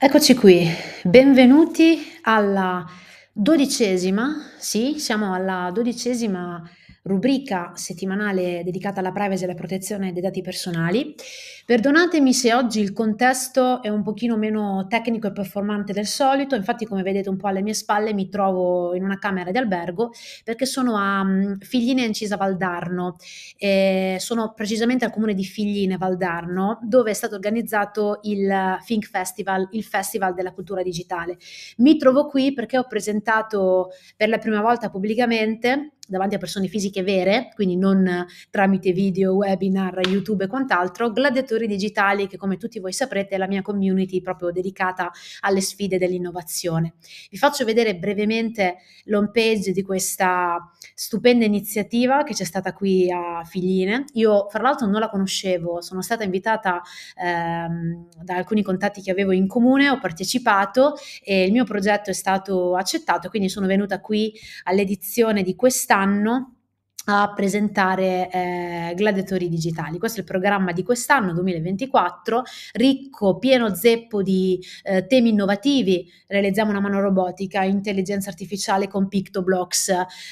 Eccoci qui, benvenuti alla dodicesima, sì, siamo alla dodicesima rubrica settimanale dedicata alla privacy e alla protezione dei dati personali. Perdonatemi se oggi il contesto è un pochino meno tecnico e performante del solito, infatti come vedete un po' alle mie spalle mi trovo in una camera di albergo perché sono a mm, Figline Incisa Valdarno, eh, sono precisamente al comune di Figline Valdarno dove è stato organizzato il Think Festival, il Festival della Cultura Digitale. Mi trovo qui perché ho presentato per la prima volta pubblicamente davanti a persone fisiche vere, quindi non tramite video, webinar, YouTube e quant'altro, Gladiatori Digitali che come tutti voi saprete è la mia community proprio dedicata alle sfide dell'innovazione. Vi faccio vedere brevemente l'home page di questa stupenda iniziativa che c'è stata qui a Figline. Io fra l'altro non la conoscevo, sono stata invitata ehm, da alcuni contatti che avevo in comune, ho partecipato e il mio progetto è stato accettato, quindi sono venuta qui all'edizione di quest'anno danno a presentare eh, Gladiatori Digitali. Questo è il programma di quest'anno, 2024, ricco, pieno zeppo di eh, temi innovativi. Realizziamo una mano robotica, intelligenza artificiale con PictoBlocks,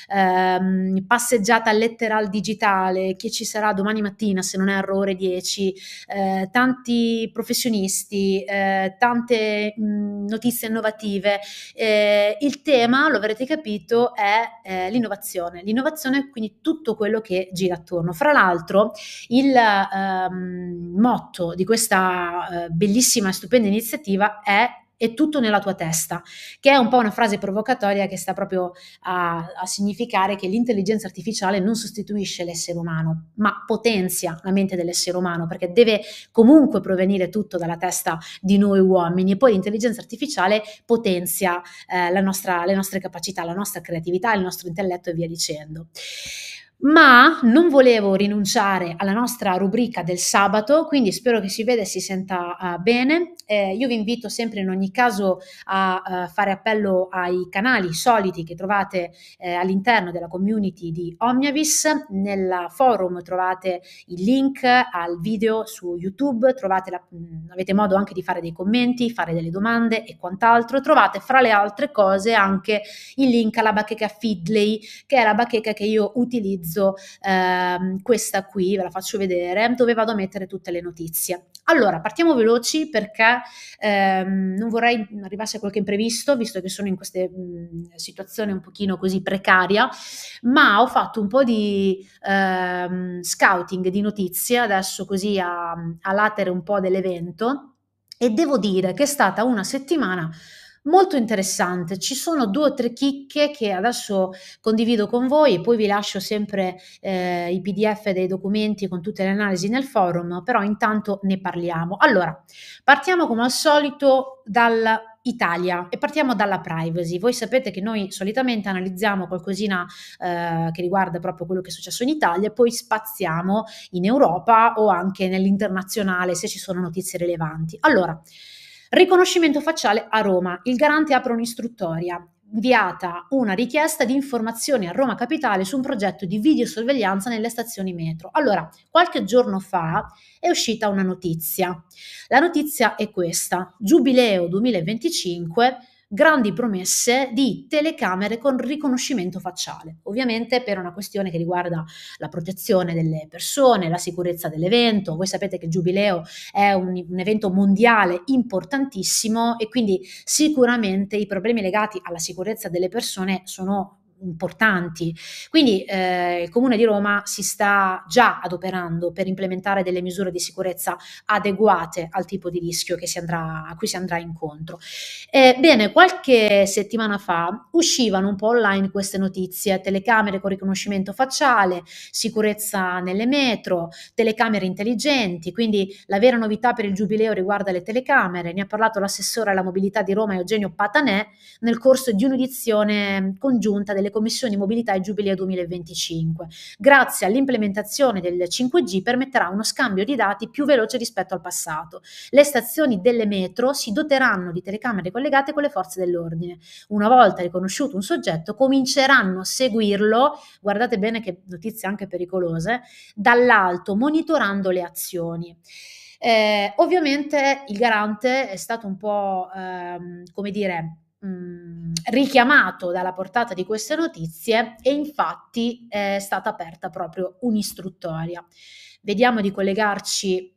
ehm, passeggiata letteral digitale che ci sarà domani mattina, se non erro, ore 10. Eh, tanti professionisti, eh, tante mh, mm, notizie innovative. Eh, il tema, lo avrete capito, è eh, l'innovazione. L'innovazione, quindi tutto quello che gira attorno. Fra l'altro, il ehm, motto di questa eh, bellissima e stupenda iniziativa è è tutto nella tua testa, che è un po' una frase provocatoria che sta proprio a, a, significare che l'intelligenza artificiale non sostituisce l'essere umano, ma potenzia la mente dell'essere umano, perché deve comunque provenire tutto dalla testa di noi uomini e poi l'intelligenza artificiale potenzia eh, nostra, le nostre capacità, la nostra creatività, il nostro intelletto e via dicendo ma non volevo rinunciare alla nostra rubrica del sabato, quindi spero che si veda e si senta uh, bene. Eh, io vi invito sempre in ogni caso a uh, fare appello ai canali soliti che trovate eh, all'interno della community di Omniavis. Nel forum trovate il link al video su YouTube, la, mh, mm, avete modo anche di fare dei commenti, fare delle domande e quant'altro. Trovate fra le altre cose anche il link alla bacheca Fidley, che è la bacheca che io utilizzo utilizzo ehm, questa qui, ve la faccio vedere, dove vado a mettere tutte le notizie. Allora, partiamo veloci perché ehm, non vorrei arrivasse a qualche imprevisto, visto che sono in queste mh, situazioni un pochino così precaria, ma ho fatto un po' di ehm, scouting di notizie, adesso così a, a latere un po' dell'evento, e devo dire che è stata una settimana molto interessante. Ci sono due o tre chicche che adesso condivido con voi e poi vi lascio sempre eh, i PDF dei documenti con tutte le analisi nel forum, però intanto ne parliamo. Allora, partiamo come al solito dal Italia e partiamo dalla privacy. Voi sapete che noi solitamente analizziamo qualcosina eh, che riguarda proprio quello che è successo in Italia e poi spaziamo in Europa o anche nell'internazionale se ci sono notizie rilevanti. Allora, Riconoscimento facciale a Roma. Il garante apre un'istruttoria inviata una richiesta di informazioni a Roma Capitale su un progetto di videosorveglianza nelle stazioni metro. Allora, qualche giorno fa è uscita una notizia. La notizia è questa: Giubileo 2025 grandi promesse di telecamere con riconoscimento facciale. Ovviamente per una questione che riguarda la protezione delle persone, la sicurezza dell'evento. Voi sapete che il Giubileo è un, un evento mondiale importantissimo e quindi sicuramente i problemi legati alla sicurezza delle persone sono importanti. Quindi eh, il Comune di Roma si sta già adoperando per implementare delle misure di sicurezza adeguate al tipo di rischio andrà, a cui si andrà incontro. Eh, bene, qualche settimana fa uscivano un po' online queste notizie, telecamere con riconoscimento facciale, sicurezza nelle metro, telecamere intelligenti, quindi la vera novità per il giubileo riguarda le telecamere, ne ha parlato l'assessore alla mobilità di Roma Eugenio Patanè nel corso di un'edizione congiunta delle delle commissioni mobilità e giubilea 2025. Grazie all'implementazione del 5G permetterà uno scambio di dati più veloce rispetto al passato. Le stazioni delle metro si doteranno di telecamere collegate con le forze dell'ordine. Una volta riconosciuto un soggetto, cominceranno a seguirlo, guardate bene che notizie anche pericolose, dall'alto, monitorando le azioni. Eh, ovviamente il garante è stato un po', ehm, come dire, Mm. richiamato dalla portata di queste notizie e infatti eh, è stata aperta proprio un'istruttoria. Vediamo di collegarci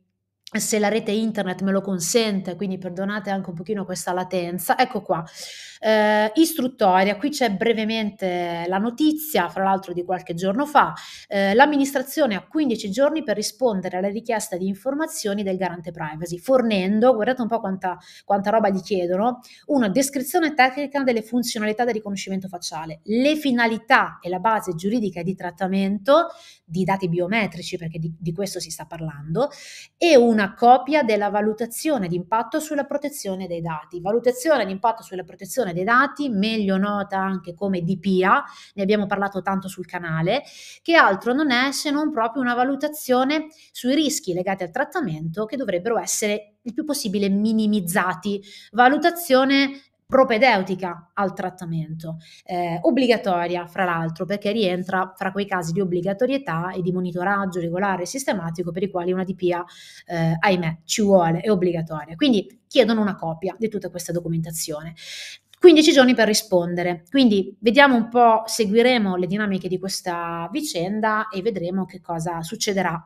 se la rete internet me lo consente, quindi perdonate anche un pochino questa latenza. Ecco qua eh, istruttoria. Qui c'è brevemente la notizia, fra l'altro di qualche giorno fa, eh, l'amministrazione ha 15 giorni per rispondere alla richiesta di informazioni del garante privacy, fornendo, guardate un po' quanta, quanta roba gli chiedono, una descrizione tecnica delle funzionalità del riconoscimento facciale, le finalità e la base giuridica di trattamento di dati biometrici, perché di, di questo si sta parlando, e una copia della valutazione di impatto sulla protezione dei dati. Valutazione di impatto sulla protezione gestione dei dati, meglio nota anche come DPA, ne abbiamo parlato tanto sul canale, che altro non è se non proprio una valutazione sui rischi legati al trattamento che dovrebbero essere il più possibile minimizzati, valutazione propedeutica al trattamento, eh, obbligatoria fra l'altro perché rientra fra quei casi di obbligatorietà e di monitoraggio regolare e sistematico per i quali una DPA, eh, ahimè, ci vuole, è obbligatoria. Quindi chiedono una copia di tutta questa documentazione. 15 giorni per rispondere. Quindi vediamo un po', seguiremo le dinamiche di questa vicenda e vedremo che cosa succederà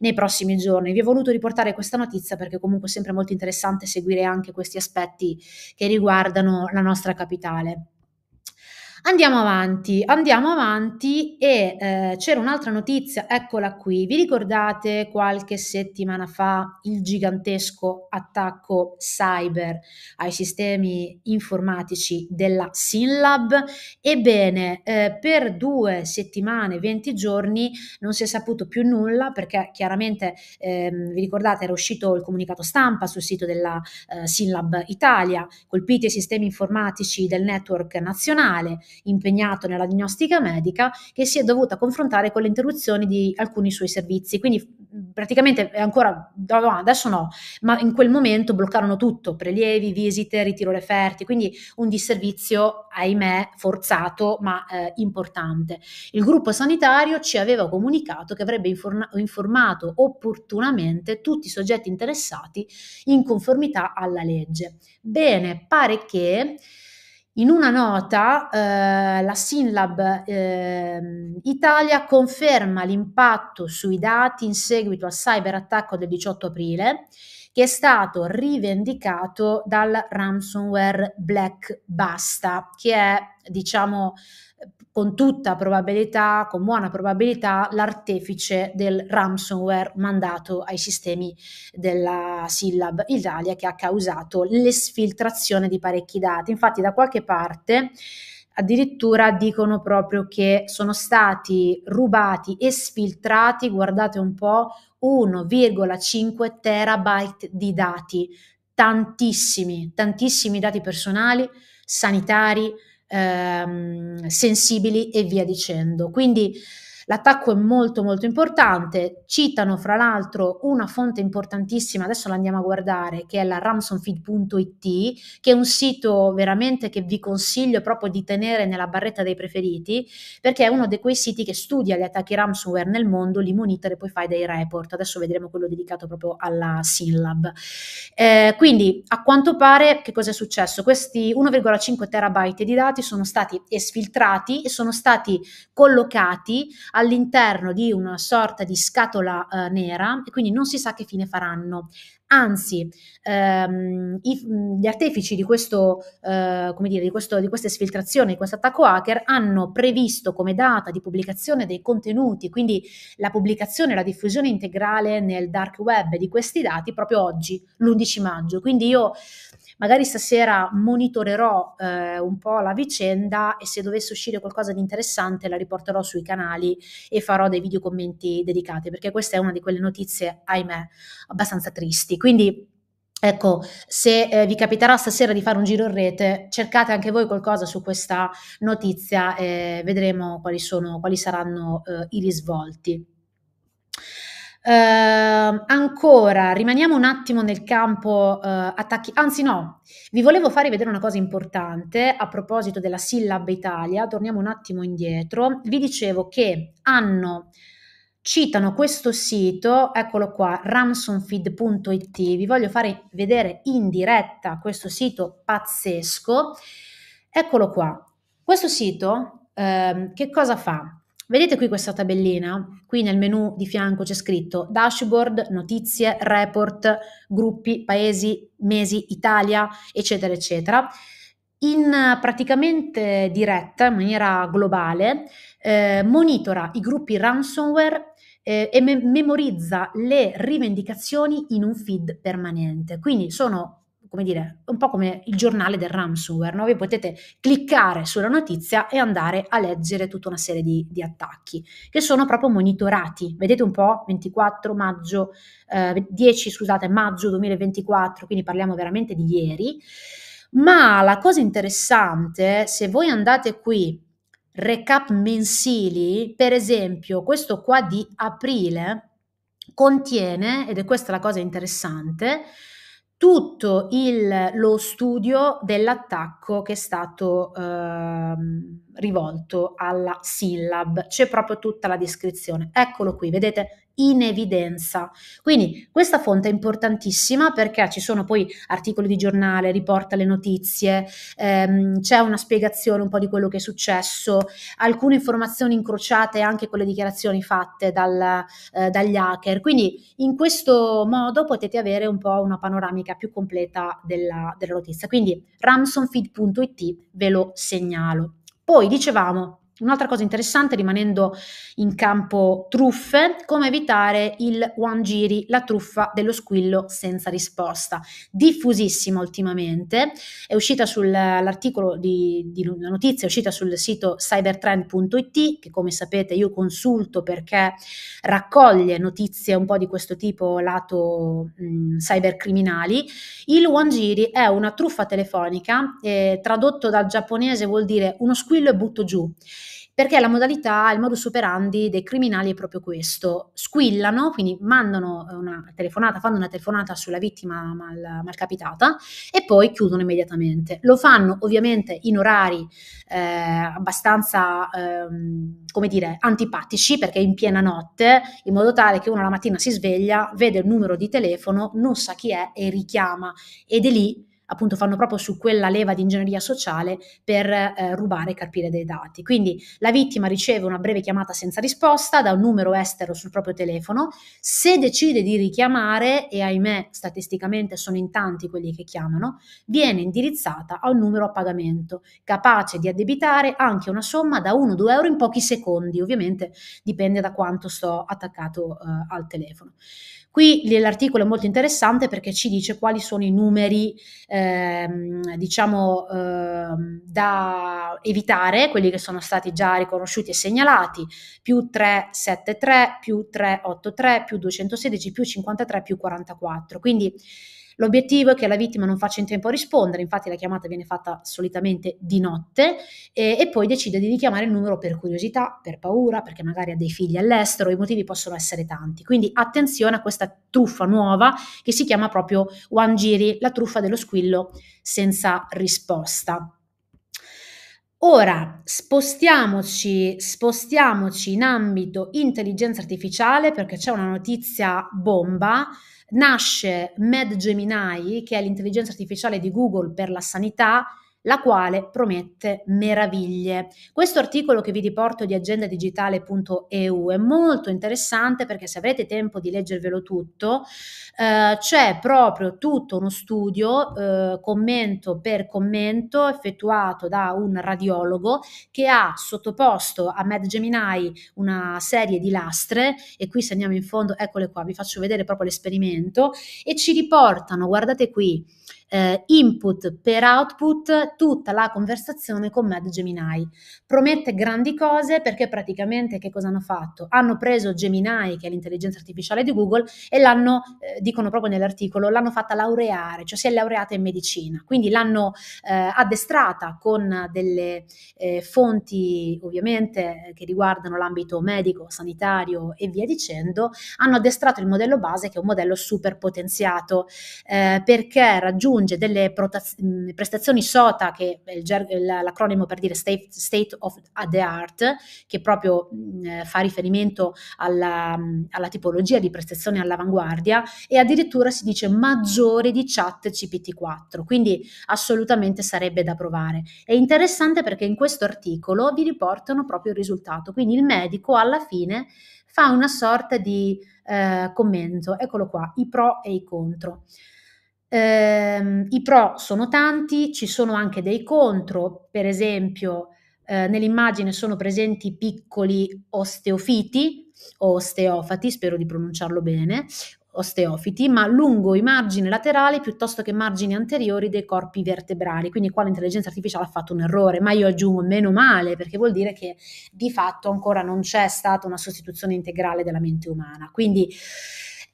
nei prossimi giorni. Vi ho voluto riportare questa notizia perché comunque è sempre molto interessante seguire anche questi aspetti che riguardano la nostra capitale. Andiamo avanti, andiamo avanti e eh, c'era un'altra notizia, eccola qui. Vi ricordate qualche settimana fa il gigantesco attacco cyber ai sistemi informatici della Sinlab? Ebbene, eh, per due settimane, 20 giorni non si è saputo più nulla perché chiaramente ehm, vi ricordate era uscito il comunicato stampa sul sito della eh, Synlab Italia, colpiti i sistemi informatici del network nazionale impegnato nella diagnostica medica che si è dovuta confrontare con le interruzioni di alcuni suoi servizi. Quindi praticamente eh, ancora, adesso no, ma in quel momento bloccarono tutto, prelievi, visite, ritiro referti, quindi un disservizio, ahimè, forzato ma eh, importante. Il gruppo sanitario ci aveva comunicato che avrebbe informa- informato opportunamente tutti i soggetti interessati in conformità alla legge. Bene, pare che in una nota, eh, la Sinlab eh, Italia conferma l'impatto sui dati in seguito al cyberattacco del 18 aprile, che è stato rivendicato dal ransomware Black Basta, che è, diciamo, con tutta probabilità, con buona probabilità, l'artefice del ransomware mandato ai sistemi della Sillab Italia che ha causato l'esfiltrazione di parecchi dati. Infatti da qualche parte addirittura dicono proprio che sono stati rubati e sfiltrati, guardate un po', 1,5 terabyte di dati, tantissimi, tantissimi dati personali, sanitari, ehm, sensibili e via dicendo. Quindi L'attacco è molto molto importante, citano fra l'altro una fonte importantissima, adesso la andiamo a guardare, che è la ramsonfeed.it, che è un sito veramente che vi consiglio proprio di tenere nella barretta dei preferiti, perché è uno di quei siti che studia gli attacchi ransomware nel mondo, li monitora e poi fai dei report. Adesso vedremo quello dedicato proprio alla Synlab. Eh, quindi a quanto pare che cosa è successo? Questi 1,5 terabyte di dati sono stati esfiltrati e sono stati collocati all'interno di una sorta di scatola eh, nera e quindi non si sa che fine faranno. Anzi, ehm, i, gli artefici di, questo, eh, come dire, di, questo, di questa esfiltrazione, di questo attacco hacker, hanno previsto come data di pubblicazione dei contenuti, quindi la pubblicazione e la diffusione integrale nel dark web di questi dati proprio oggi, l'11 maggio. Quindi io magari stasera monitorerò eh, un po' la vicenda e se dovesse uscire qualcosa di interessante la riporterò sui canali e farò dei video commenti dedicati, perché questa è una di quelle notizie, ahimè, abbastanza tristi acquisti. Quindi Ecco, se eh, vi capiterà stasera di fare un giro in rete, cercate anche voi qualcosa su questa notizia e vedremo quali, sono, quali saranno eh, i risvolti. Eh, ancora, rimaniamo un attimo nel campo eh, attacchi, anzi no, vi volevo fare vedere una cosa importante a proposito della Sillab Italia, torniamo un attimo indietro, vi dicevo che hanno citano questo sito, eccolo qua, ramsonfeed.it, vi voglio fare vedere in diretta questo sito pazzesco, eccolo qua. Questo sito eh, che cosa fa? Vedete qui questa tabellina? Qui nel menu di fianco c'è scritto dashboard, notizie, report, gruppi, paesi, mesi, Italia, eccetera, eccetera in praticamente diretta, in maniera globale, eh, monitora i gruppi ransomware eh, e me- memorizza le rivendicazioni in un feed permanente. Quindi sono come dire, un po' come il giornale del ransomware, no? voi potete cliccare sulla notizia e andare a leggere tutta una serie di, di attacchi che sono proprio monitorati, vedete un po', 24 maggio, eh, 10 scusate, maggio 2024, quindi parliamo veramente di ieri, ma la cosa interessante, se voi andate qui, recap mensili, per esempio questo qua di aprile, contiene, ed è questa la cosa interessante, tutto il, lo studio dell'attacco che è stato eh, rivolto alla SILAB. c'è proprio tutta la descrizione. Eccolo qui, vedete in evidenza. Quindi questa fonte è importantissima perché ci sono poi articoli di giornale, riporta le notizie, ehm, c'è una spiegazione un po' di quello che è successo, alcune informazioni incrociate anche con le dichiarazioni fatte dal, eh, dagli hacker. Quindi in questo modo potete avere un po' una panoramica più completa della, della notizia. Quindi ramsonfeed.it ve lo segnalo. Poi dicevamo Un'altra cosa interessante, rimanendo in campo truffe, come evitare il one giri, la truffa dello squillo senza risposta, diffusissima ultimamente, è uscita sull'articolo di, di una notizia, è uscita sul sito cybertrend.it, che come sapete io consulto perché raccoglie notizie un po' di questo tipo lato mh, cybercriminali. Il one giri è una truffa telefonica, eh, tradotto dal giapponese vuol dire uno squillo e butto giù perché la modalità, il modus operandi dei criminali è proprio questo. Squillano, quindi mandano eh, una telefonata, fanno una telefonata sulla vittima mal, malcapitata e poi chiudono immediatamente. Lo fanno ovviamente in orari eh, abbastanza, ehm, come dire, antipatici, perché in piena notte, in modo tale che uno la mattina si sveglia, vede il numero di telefono, non sa chi è e richiama. Ed è lì appunto fanno proprio su quella leva di ingegneria sociale per eh, rubare e carpire dei dati. Quindi la vittima riceve una breve chiamata senza risposta da un numero estero sul proprio telefono, se decide di richiamare, e ahimè statisticamente sono in tanti quelli che chiamano, viene indirizzata a un numero a pagamento, capace di addebitare anche una somma da 1-2 euro in pochi secondi, ovviamente dipende da quanto sto attaccato eh, al telefono. Qui l'articolo è molto interessante perché ci dice quali sono i numeri, ehm, diciamo, ehm, da evitare, quelli che sono stati già riconosciuti e segnalati, più 373, più 383, più 216, più 53, più 44. Quindi L'obiettivo è che la vittima non faccia in tempo a rispondere, infatti la chiamata viene fatta solitamente di notte e, eh, e poi decide di richiamare il numero per curiosità, per paura, perché magari ha dei figli all'estero, i motivi possono essere tanti. Quindi attenzione a questa truffa nuova che si chiama proprio Wangiri, la truffa dello squillo senza risposta. Ora spostiamoci, spostiamoci in ambito intelligenza artificiale perché c'è una notizia bomba. Nasce Mad Gemini, che è l'intelligenza artificiale di Google per la sanità, la quale promette meraviglie. Questo articolo che vi riporto di agendadigitale.eu è molto interessante perché se avrete tempo di leggervelo tutto, eh, c'è proprio tutto uno studio, eh, commento per commento, effettuato da un radiologo che ha sottoposto a Mad Gemini una serie di lastre e qui se andiamo in fondo, eccole qua, vi faccio vedere proprio l'esperimento e ci riportano, guardate qui, eh, input per output tutta la conversazione con Mad Gemini. Promette grandi cose perché praticamente che cosa hanno fatto? Hanno preso Gemini, che è l'intelligenza artificiale di Google, e l'hanno, eh, dicono proprio nell'articolo, l'hanno fatta laureare, cioè si è laureata in medicina. Quindi l'hanno eh, addestrata con delle eh, fonti ovviamente che riguardano l'ambito medico, sanitario e via dicendo, hanno addestrato il modello base che è un modello super potenziato eh, perché raggiunge aggiunge delle prestazioni SOTA, che è gergo, l'acronimo per dire State, State, of the Art, che proprio mh, eh, fa riferimento alla, alla, tipologia di prestazioni all'avanguardia, e addirittura si dice maggiore di chat CPT4, quindi assolutamente sarebbe da provare. È interessante perché in questo articolo vi riportano proprio il risultato, quindi il medico alla fine fa una sorta di eh, commento, eccolo qua, i pro e i contro. Eh, I pro sono tanti, ci sono anche dei contro, per esempio eh, nell'immagine sono presenti piccoli osteofiti o osteofati, spero di pronunciarlo bene, osteofiti, ma lungo i margini laterali piuttosto che margini anteriori dei corpi vertebrali. Quindi qua l'intelligenza artificiale ha fatto un errore, ma io aggiungo meno male perché vuol dire che di fatto ancora non c'è stata una sostituzione integrale della mente umana. Quindi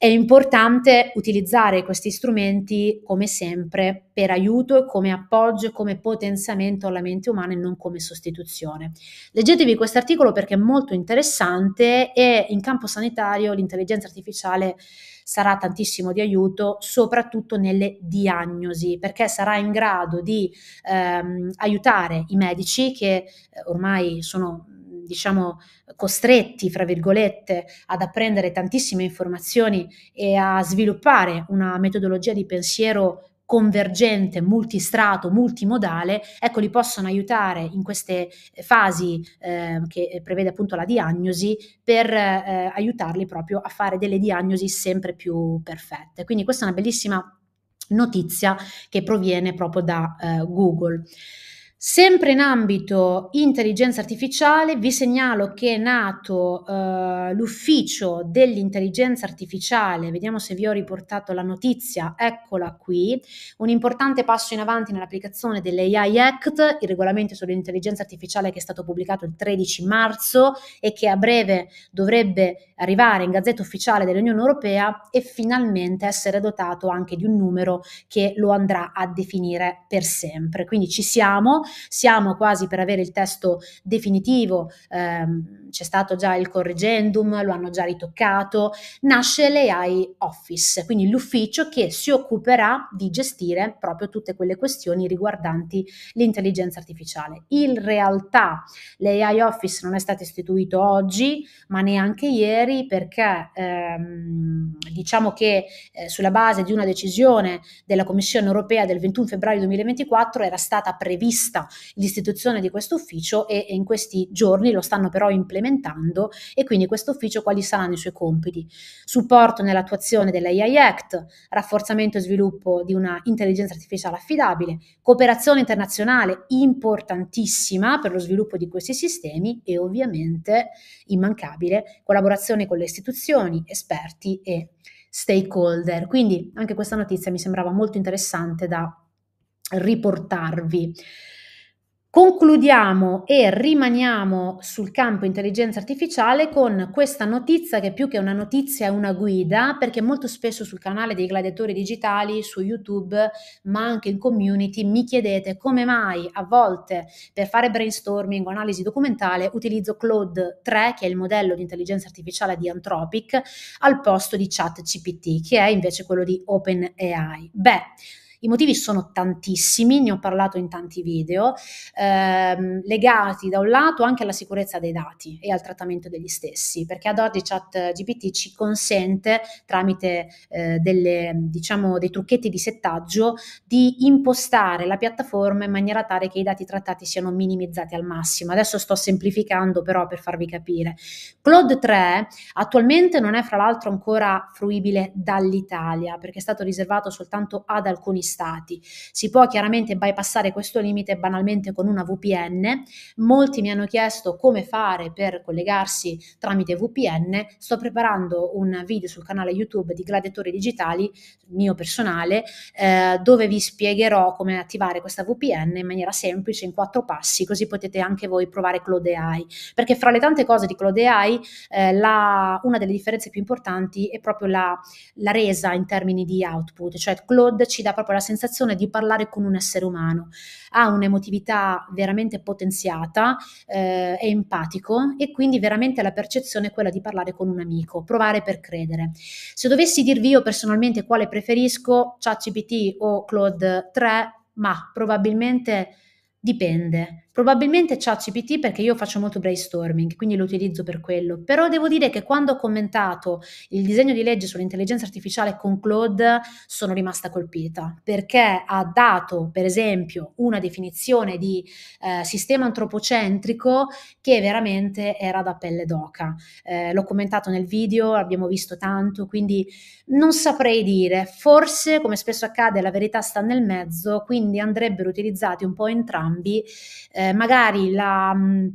è importante utilizzare questi strumenti come sempre per aiuto, come appoggio come potenziamento alla mente umana e non come sostituzione. Leggetevi questo articolo perché è molto interessante e in campo sanitario l'intelligenza artificiale sarà tantissimo di aiuto, soprattutto nelle diagnosi, perché sarà in grado di ehm, aiutare i medici che eh, ormai sono diciamo costretti, fra virgolette, ad apprendere tantissime informazioni e a sviluppare una metodologia di pensiero convergente, multistrato, multimodale, ecco, li possono aiutare in queste eh, fasi ehm, eh, che prevede appunto la diagnosi per eh, aiutarli proprio a fare delle diagnosi sempre più perfette. Quindi questa è una bellissima notizia che proviene proprio da eh, Google. Sempre in ambito intelligenza artificiale, vi segnalo che è nato eh, l'ufficio dell'intelligenza artificiale, vediamo se vi ho riportato la notizia, eccola qui, un importante passo in avanti nell'applicazione dell'AI Act, il regolamento sull'intelligenza artificiale che è stato pubblicato il 13 marzo e che a breve dovrebbe arrivare in gazzetta ufficiale dell'Unione Europea e finalmente essere dotato anche di un numero che lo andrà a definire per sempre. Quindi ci siamo siamo quasi per avere il testo definitivo, ehm, c'è stato già il corrigendum, lo hanno già ritoccato, nasce l'AI Office, quindi l'ufficio che si occuperà di gestire proprio tutte quelle questioni riguardanti l'intelligenza artificiale. In realtà l'AI Office non è stato istituito oggi, ma neanche ieri, perché ehm, diciamo che eh, sulla base di una decisione della Commissione europea del 21 febbraio 2024 era stata prevista prevista l'istituzione di questo ufficio e, e in questi giorni lo stanno però implementando e quindi questo ufficio quali saranno i suoi compiti? Supporto nell'attuazione dell'AI Act, rafforzamento e sviluppo di una intelligenza artificiale affidabile, cooperazione internazionale importantissima per lo sviluppo di questi sistemi e ovviamente immancabile collaborazione con le istituzioni, esperti e stakeholder. Quindi anche questa notizia mi sembrava molto interessante da riportarvi. Concludiamo e rimaniamo sul campo intelligenza artificiale con questa notizia che più che una notizia è una guida, perché molto spesso sul canale dei gladiatori digitali, su YouTube, ma anche in community, mi chiedete come mai a volte per fare brainstorming o analisi documentale utilizzo Claude 3, che è il modello di intelligenza artificiale di Anthropic, al posto di ChatGPT, che è invece quello di OpenAI. Beh, i motivi sono tantissimi, ne ho parlato in tanti video, ehm, legati da un lato anche alla sicurezza dei dati e al trattamento degli stessi, perché ad oggi ChatGPT ci consente tramite eh, delle, diciamo, dei trucchetti di settaggio di impostare la piattaforma in maniera tale che i dati trattati siano minimizzati al massimo. Adesso sto semplificando però per farvi capire. Claude 3 attualmente non è fra l'altro ancora fruibile dall'Italia perché è stato riservato soltanto ad alcuni stati. Si può chiaramente bypassare questo limite banalmente con una VPN. Molti mi hanno chiesto come fare per collegarsi tramite VPN. Sto preparando un video sul canale YouTube di Gladiatori Digitali, mio personale, eh, dove vi spiegherò come attivare questa VPN in maniera semplice, in quattro passi, così potete anche voi provare Cloud AI. Perché fra le tante cose di Cloud AI, eh, la, una delle differenze più importanti è proprio la, la resa in termini di output, cioè Cloud ci dà proprio la sensazione di parlare con un essere umano, ha un'emotività veramente potenziata, eh, è empatico e quindi veramente la percezione è quella di parlare con un amico, provare per credere. Se dovessi dirvi io personalmente quale preferisco, ChatGPT o Claude 3, ma probabilmente dipende. Probabilmente ChatGPT perché io faccio molto brainstorming, quindi lo utilizzo per quello, però devo dire che quando ho commentato il disegno di legge sull'intelligenza artificiale con Claude sono rimasta colpita, perché ha dato per esempio una definizione di eh, sistema antropocentrico che veramente era da pelle d'oca. Eh, l'ho commentato nel video, abbiamo visto tanto, quindi non saprei dire, forse come spesso accade la verità sta nel mezzo, quindi andrebbero utilizzati un po' entrambi eh, magari la, mm,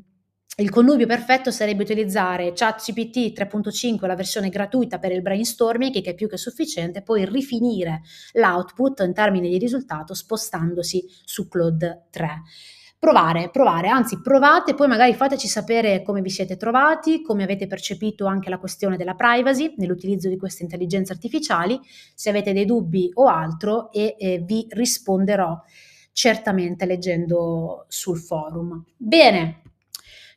il connubio perfetto sarebbe utilizzare ChatGPT 3.5, la versione gratuita per il brainstorming, che è più che sufficiente, poi rifinire l'output in termini di risultato spostandosi su Cloud 3 provare, provare, anzi provate, poi magari fateci sapere come vi siete trovati, come avete percepito anche la questione della privacy nell'utilizzo di queste intelligenze artificiali, se avete dei dubbi o altro e eh, vi risponderò certamente leggendo sul forum. Bene,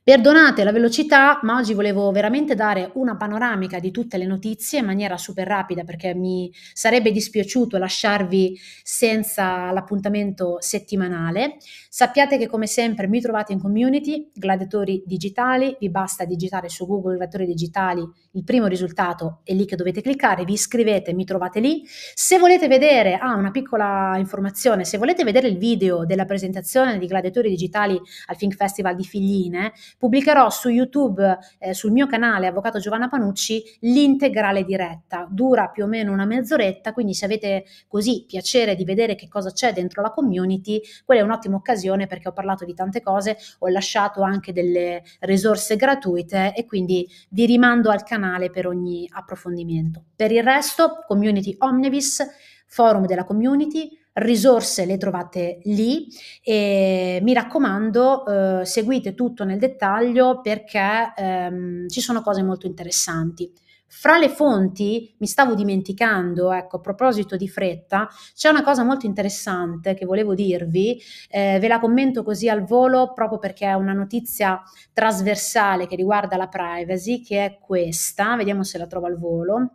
Perdonate la velocità, ma oggi volevo veramente dare una panoramica di tutte le notizie in maniera super rapida perché mi sarebbe dispiaciuto lasciarvi senza l'appuntamento settimanale. Sappiate che come sempre mi trovate in community, gladiatori digitali, vi basta digitare su Google gladiatori digitali, il primo risultato è lì che dovete cliccare, vi iscrivete, mi trovate lì. Se volete vedere, ah una piccola informazione, se volete vedere il video della presentazione di gladiatori digitali al Think Festival di Figline, pubblicherò su YouTube, eh, sul mio canale Avvocato Giovanna Panucci, l'integrale diretta. Dura più o meno una mezz'oretta, quindi se avete così piacere di vedere che cosa c'è dentro la community, quella è un'ottima occasione perché ho parlato di tante cose, ho lasciato anche delle risorse gratuite e quindi vi rimando al canale per ogni approfondimento. Per il resto, community Omnibus, forum della community, risorse le trovate lì e mi raccomando eh, seguite tutto nel dettaglio perché ehm, ci sono cose molto interessanti. Fra le fonti, mi stavo dimenticando, ecco, a proposito di fretta, c'è una cosa molto interessante che volevo dirvi, eh, ve la commento così al volo proprio perché è una notizia trasversale che riguarda la privacy, che è questa, vediamo se la trovo al volo.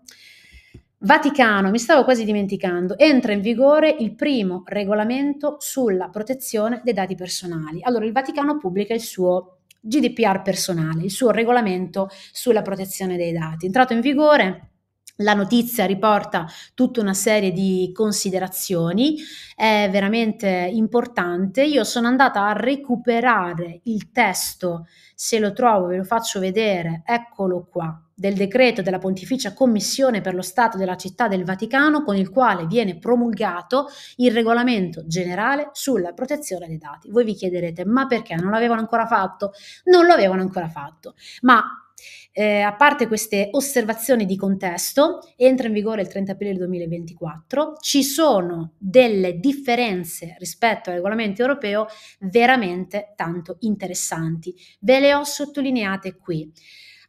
Vaticano, mi stavo quasi dimenticando, entra in vigore il primo regolamento sulla protezione dei dati personali. Allora, il Vaticano pubblica il suo GDPR personale, il suo regolamento sulla protezione dei dati. Entrato in vigore la notizia riporta tutta una serie di considerazioni, è veramente importante. Io sono andata a recuperare il testo, se lo trovo ve lo faccio vedere, eccolo qua, del decreto della Pontificia Commissione per lo Stato della Città del Vaticano con il quale viene promulgato il regolamento generale sulla protezione dei dati. Voi vi chiederete, ma perché non l'avevano ancora fatto? Non l'avevano ancora fatto, ma eh, a parte queste osservazioni di contesto, entra in vigore il 30 aprile 2024, ci sono delle differenze rispetto al regolamento europeo veramente tanto interessanti. Ve le ho sottolineate qui.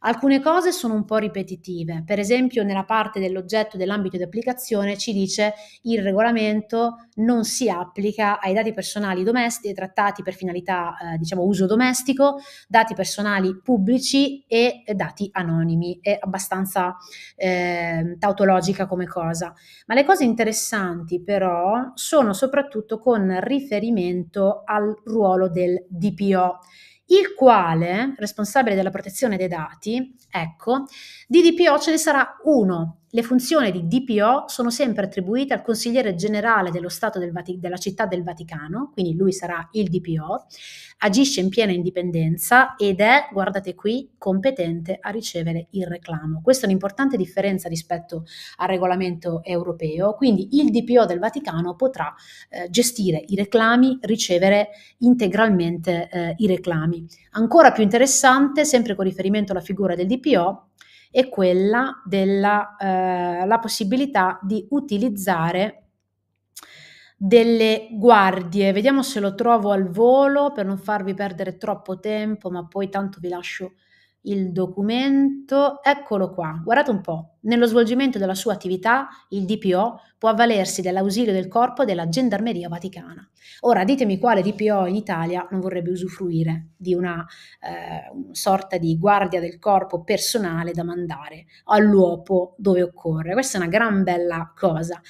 Alcune cose sono un po' ripetitive, per esempio nella parte dell'oggetto dell'ambito di applicazione ci dice il regolamento non si applica ai dati personali domestici trattati per finalità eh, diciamo uso domestico, dati personali pubblici e dati anonimi, è abbastanza eh, tautologica come cosa. Ma le cose interessanti però sono soprattutto con riferimento al ruolo del DPO il quale, responsabile della protezione dei dati, ecco, di DPO ce ne sarà uno le funzioni di DPO sono sempre attribuite al consigliere generale dello Stato del Vati- della città del Vaticano, quindi lui sarà il DPO, agisce in piena indipendenza ed è, guardate qui, competente a ricevere il reclamo. Questa è un'importante differenza rispetto al regolamento europeo, quindi il DPO del Vaticano potrà eh, gestire i reclami, ricevere integralmente eh, i reclami. Ancora più interessante, sempre con riferimento alla figura del DPO, è quella della eh, possibilità di utilizzare delle guardie. Vediamo se lo trovo al volo per non farvi perdere troppo tempo, ma poi tanto vi lascio il documento, eccolo qua, guardate un po', nello svolgimento della sua attività il DPO può avvalersi dell'ausilio del corpo della Gendarmeria Vaticana. Ora ditemi quale DPO in Italia non vorrebbe usufruire di una eh, sorta di guardia del corpo personale da mandare all'uopo dove occorre. Questa è una gran bella cosa.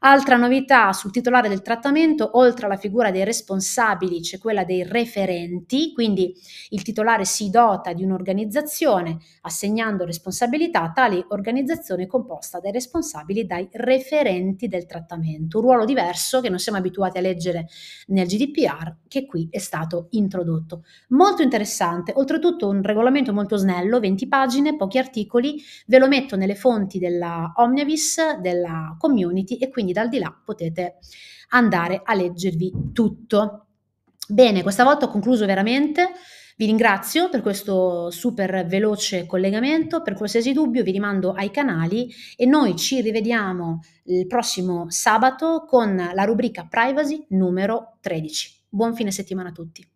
Altra novità sul titolare del trattamento, oltre alla figura dei responsabili, c'è quella dei referenti, quindi il titolare si dota di un'organizzazione assegnando responsabilità a tale organizzazione composta dai responsabili e dai referenti del trattamento, un ruolo diverso che non siamo abituati a leggere nel GDPR che qui è stato introdotto. Molto interessante, oltretutto un regolamento molto snello, 20 pagine, pochi articoli, ve lo metto nelle fonti della Omniavis, della community e quindi quindi dal di là potete andare a leggervi tutto. Bene, questa volta ho concluso veramente. Vi ringrazio per questo super veloce collegamento, per qualsiasi dubbio vi rimando ai canali e noi ci rivediamo il prossimo sabato con la rubrica privacy numero 13. Buon fine settimana a tutti.